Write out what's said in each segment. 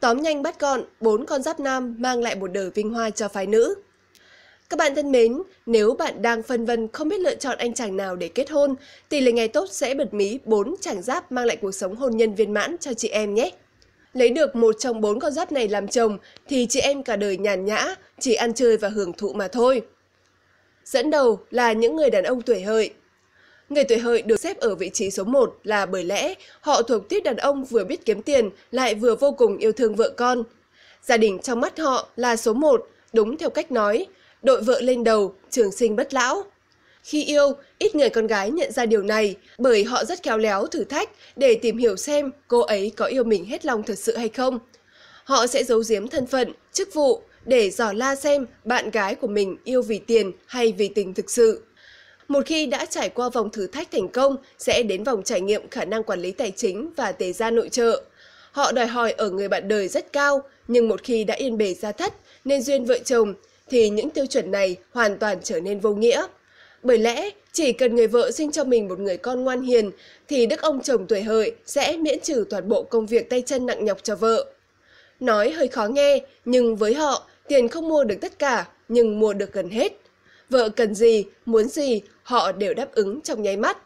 Tóm nhanh bắt gọn, bốn con giáp nam mang lại một đời vinh hoa cho phái nữ. Các bạn thân mến, nếu bạn đang phân vân không biết lựa chọn anh chàng nào để kết hôn, tỷ lệ ngày tốt sẽ bật mí bốn chàng giáp mang lại cuộc sống hôn nhân viên mãn cho chị em nhé. Lấy được một trong bốn con giáp này làm chồng thì chị em cả đời nhàn nhã, chỉ ăn chơi và hưởng thụ mà thôi. Dẫn đầu là những người đàn ông tuổi hợi. Người tuổi hợi được xếp ở vị trí số 1 là bởi lẽ họ thuộc tiếp đàn ông vừa biết kiếm tiền lại vừa vô cùng yêu thương vợ con. Gia đình trong mắt họ là số 1, đúng theo cách nói, đội vợ lên đầu, trường sinh bất lão. Khi yêu, ít người con gái nhận ra điều này bởi họ rất khéo léo thử thách để tìm hiểu xem cô ấy có yêu mình hết lòng thật sự hay không. Họ sẽ giấu giếm thân phận, chức vụ để dò la xem bạn gái của mình yêu vì tiền hay vì tình thực sự. Một khi đã trải qua vòng thử thách thành công, sẽ đến vòng trải nghiệm khả năng quản lý tài chính và tề gia nội trợ. Họ đòi hỏi ở người bạn đời rất cao, nhưng một khi đã yên bề gia thất, nên duyên vợ chồng, thì những tiêu chuẩn này hoàn toàn trở nên vô nghĩa. Bởi lẽ, chỉ cần người vợ sinh cho mình một người con ngoan hiền, thì đức ông chồng tuổi hợi sẽ miễn trừ toàn bộ công việc tay chân nặng nhọc cho vợ. Nói hơi khó nghe, nhưng với họ, tiền không mua được tất cả, nhưng mua được gần hết. Vợ cần gì, muốn gì, họ đều đáp ứng trong nháy mắt.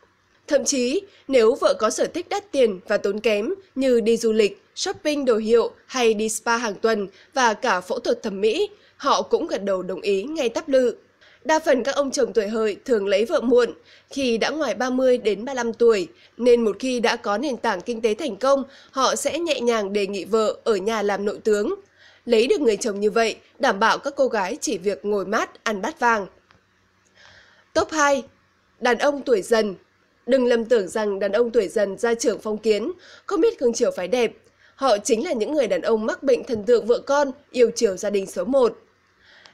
Thậm chí, nếu vợ có sở thích đắt tiền và tốn kém như đi du lịch, shopping đồ hiệu hay đi spa hàng tuần và cả phẫu thuật thẩm mỹ, họ cũng gật đầu đồng ý ngay tắp lự. Đa phần các ông chồng tuổi hợi thường lấy vợ muộn, khi đã ngoài 30 đến 35 tuổi, nên một khi đã có nền tảng kinh tế thành công, họ sẽ nhẹ nhàng đề nghị vợ ở nhà làm nội tướng. Lấy được người chồng như vậy, đảm bảo các cô gái chỉ việc ngồi mát, ăn bát vàng. Top 2. Đàn ông tuổi dần. Đừng lầm tưởng rằng đàn ông tuổi dần ra trưởng phong kiến, không biết cưng chiều phái đẹp. Họ chính là những người đàn ông mắc bệnh thần tượng vợ con, yêu chiều gia đình số 1.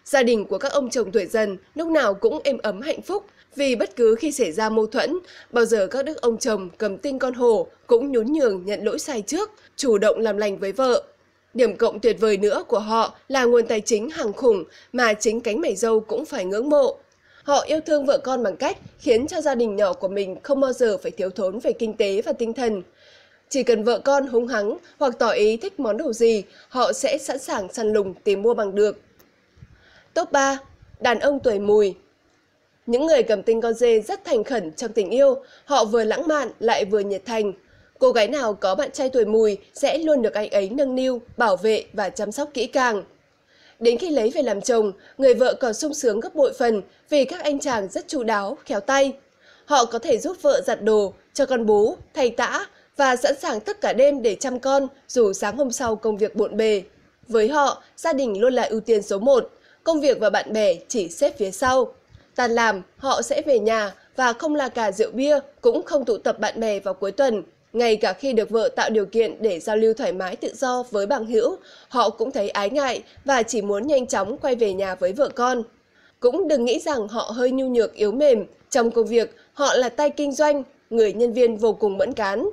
Gia đình của các ông chồng tuổi dần lúc nào cũng êm ấm hạnh phúc vì bất cứ khi xảy ra mâu thuẫn, bao giờ các đức ông chồng cầm tinh con hổ cũng nhún nhường nhận lỗi sai trước, chủ động làm lành với vợ. Điểm cộng tuyệt vời nữa của họ là nguồn tài chính hàng khủng mà chính cánh mày dâu cũng phải ngưỡng mộ. Họ yêu thương vợ con bằng cách khiến cho gia đình nhỏ của mình không bao giờ phải thiếu thốn về kinh tế và tinh thần. Chỉ cần vợ con húng hắng hoặc tỏ ý thích món đồ gì, họ sẽ sẵn sàng săn lùng tìm mua bằng được. Top 3. Đàn ông tuổi mùi Những người cầm tinh con dê rất thành khẩn trong tình yêu, họ vừa lãng mạn lại vừa nhiệt thành. Cô gái nào có bạn trai tuổi mùi sẽ luôn được anh ấy nâng niu, bảo vệ và chăm sóc kỹ càng. Đến khi lấy về làm chồng, người vợ còn sung sướng gấp bội phần vì các anh chàng rất chu đáo, khéo tay. Họ có thể giúp vợ giặt đồ, cho con bú, thay tã và sẵn sàng tất cả đêm để chăm con dù sáng hôm sau công việc bộn bề. Với họ, gia đình luôn là ưu tiên số một, công việc và bạn bè chỉ xếp phía sau. Tàn làm, họ sẽ về nhà và không là cả rượu bia, cũng không tụ tập bạn bè vào cuối tuần ngay cả khi được vợ tạo điều kiện để giao lưu thoải mái tự do với bằng hữu, họ cũng thấy ái ngại và chỉ muốn nhanh chóng quay về nhà với vợ con. Cũng đừng nghĩ rằng họ hơi nhu nhược yếu mềm, trong công việc họ là tay kinh doanh, người nhân viên vô cùng mẫn cán.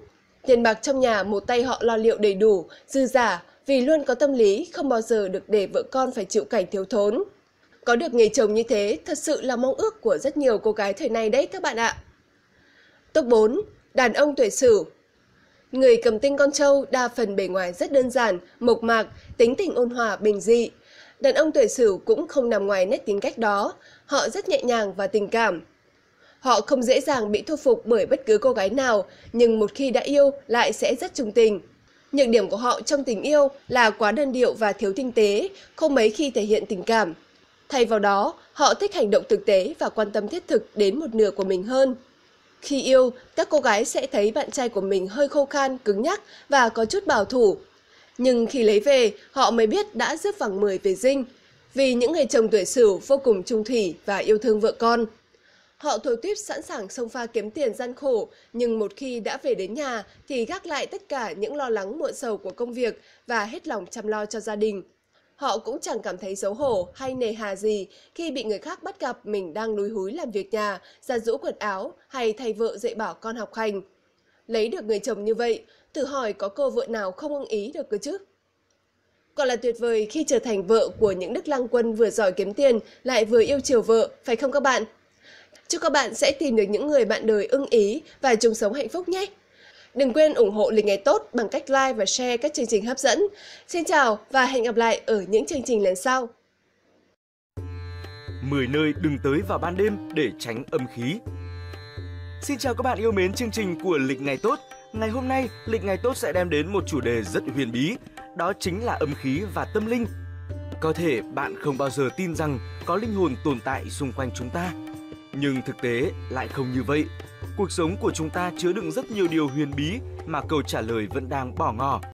Tiền bạc trong nhà một tay họ lo liệu đầy đủ, dư giả vì luôn có tâm lý không bao giờ được để vợ con phải chịu cảnh thiếu thốn. Có được nghề chồng như thế thật sự là mong ước của rất nhiều cô gái thời nay đấy các bạn ạ. Top 4. Đàn ông tuổi sửu Người cầm tinh con trâu đa phần bề ngoài rất đơn giản, mộc mạc, tính tình ôn hòa, bình dị. Đàn ông tuổi sửu cũng không nằm ngoài nét tính cách đó, họ rất nhẹ nhàng và tình cảm. Họ không dễ dàng bị thu phục bởi bất cứ cô gái nào, nhưng một khi đã yêu lại sẽ rất trung tình. Nhược điểm của họ trong tình yêu là quá đơn điệu và thiếu tinh tế, không mấy khi thể hiện tình cảm. Thay vào đó, họ thích hành động thực tế và quan tâm thiết thực đến một nửa của mình hơn. Khi yêu, các cô gái sẽ thấy bạn trai của mình hơi khô khan, cứng nhắc và có chút bảo thủ. Nhưng khi lấy về, họ mới biết đã rước vàng mười về dinh, vì những người chồng tuổi sửu vô cùng trung thủy và yêu thương vợ con. Họ thổi tuyếp sẵn sàng sông pha kiếm tiền gian khổ, nhưng một khi đã về đến nhà thì gác lại tất cả những lo lắng muộn sầu của công việc và hết lòng chăm lo cho gia đình. Họ cũng chẳng cảm thấy xấu hổ hay nề hà gì khi bị người khác bắt gặp mình đang lúi húi làm việc nhà, giặt rũ quần áo hay thay vợ dạy bảo con học hành. Lấy được người chồng như vậy, thử hỏi có cô vợ nào không ưng ý được cơ chứ? Còn là tuyệt vời khi trở thành vợ của những đức lăng quân vừa giỏi kiếm tiền lại vừa yêu chiều vợ, phải không các bạn? Chúc các bạn sẽ tìm được những người bạn đời ưng ý và chung sống hạnh phúc nhé! Đừng quên ủng hộ Lịch Ngày Tốt bằng cách like và share các chương trình hấp dẫn. Xin chào và hẹn gặp lại ở những chương trình lần sau. 10 nơi đừng tới vào ban đêm để tránh âm khí. Xin chào các bạn yêu mến chương trình của Lịch Ngày Tốt. Ngày hôm nay, Lịch Ngày Tốt sẽ đem đến một chủ đề rất huyền bí, đó chính là âm khí và tâm linh. Có thể bạn không bao giờ tin rằng có linh hồn tồn tại xung quanh chúng ta, nhưng thực tế lại không như vậy. Cuộc sống của chúng ta chứa đựng rất nhiều điều huyền bí mà câu trả lời vẫn đang bỏ ngỏ.